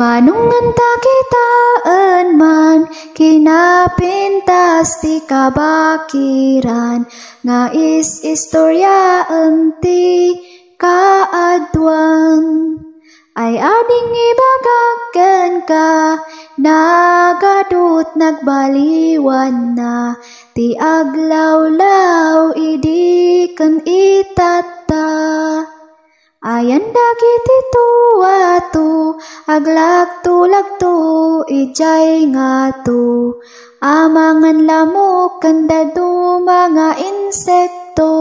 Manungan ta kitaan man, kinapintas ti kabakiran, nga is istorya istoryaan ti kaadwan. Ay ading ibagakan ka, nagadut nagbaliwan na, ti aglawlaw idikan itata. Ayan dagiti tu atu, aglak tulak tu, ijay nga tu. Amangan lamok, kanda do mga insekto.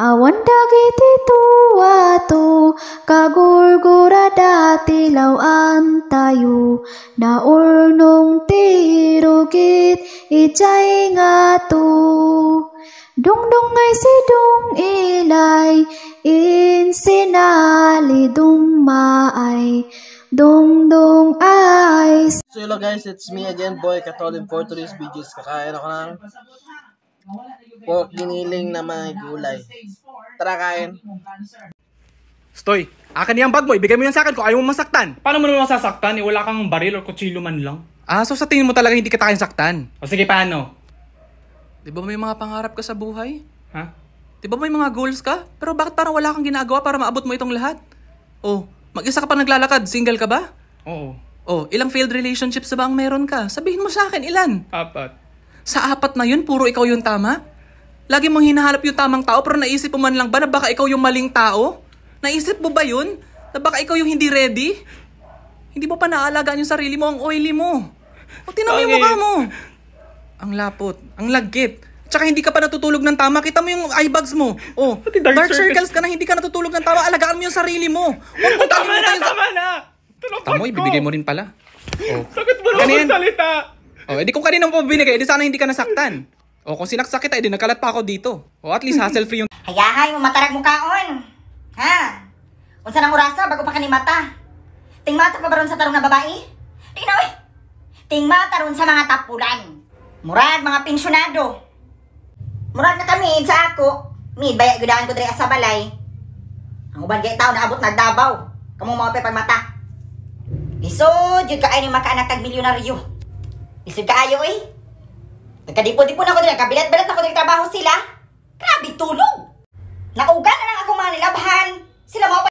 Awan dagiti tu atu, kagurgura dati lawan tayo. Naurnong tirugit, ijay nga tu. Dungdung ay si dung ilay, sinali dumma ay dungdung ay So hello guys, it's me again, Boy Katolin for today's videos. Kakain ako ng pork giniling na mga gulay. Tara kain. Stoy, akin yung bag mo. Ibigay mo yan sa akin kung ayaw mo masaktan. Paano mo naman masasaktan? Eh, wala kang baril o kutsilo man lang. Ah, so sa tingin mo talaga hindi kita kain saktan? O sige, paano? Di ba may mga pangarap ka sa buhay? Ha? Di ba may mga goals ka? Pero bakit parang wala kang ginagawa para maabot mo itong lahat? Oh, mag-isa ka pa naglalakad, single ka ba? Oo. Oh, ilang failed relationships ba ang meron ka? Sabihin mo sa akin, ilan? Apat. Sa apat na yun, puro ikaw yung tama? Lagi mong hinahanap yung tamang tao pero naisip mo man lang ba na baka ikaw yung maling tao? Naisip mo ba yun? Na baka ikaw yung hindi ready? Hindi mo pa naaalagaan yung sarili mo, ang oily mo. O tinamay mo ka mo. Ang lapot, ang lagkit. Tsaka hindi ka pa natutulog ng tama. Kita mo yung eye bags mo. Oh, Pati dark, dark circles. circles ka na hindi ka natutulog ng tama. Alagaan mo yung sarili mo. Huwag mo tama na, yung... tama na. Tulapan eh, ibibigay mo rin pala. Oh. Sakit mo naman salita. Oh, edi eh, kung kanina mo binigay, edi eh, sana hindi ka nasaktan. O oh, kung sinaksak kita, edi nakalat pa ako dito. O oh, at least hassle-free yung... Hayahay, matarag mo kaon. Ha? Unsa nang orasa bago pa kanimata? Tingmata ka ba ron sa tarong na babae? Tingnaw eh! Tingmata ron sa mga tapulan. Murag, mga pensionado. Murag na kami sa ako. Mid, baya gudahan ko diri sa balay. Ang uban kay tao na nagdabaw. Kamong mao pag pagmata. Lisod, jud kaay ni makaanak tag milyonaryo. Lisod kaayo eh. Nagkadipo-dipo na ko diri, kabilat-balat ako diri trabaho sila. Grabe tulog. Naugan na lang ako mga nilabhan. Sila mao